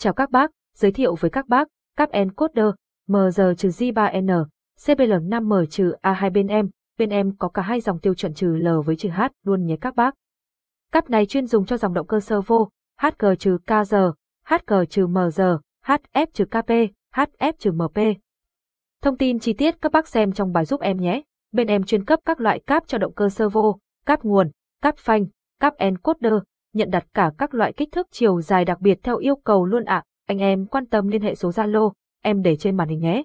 Chào các bác, giới thiệu với các bác, các encoder MR-J3N, CBL5M-A2 bên em, bên em có cả hai dòng tiêu chuẩn trừ L với trừ H luôn nhé các bác. Cáp này chuyên dùng cho dòng động cơ servo, HG-KG, HG-MG, HF-KP, HF-MP. Thông tin chi tiết các bác xem trong bài giúp em nhé. Bên em chuyên cấp các loại cáp cho động cơ servo, cáp nguồn, cáp phanh, cáp encoder, nhận đặt cả các loại kích thước chiều dài đặc biệt theo yêu cầu luôn ạ. À. Anh em quan tâm liên hệ số Zalo, em để trên màn hình nhé.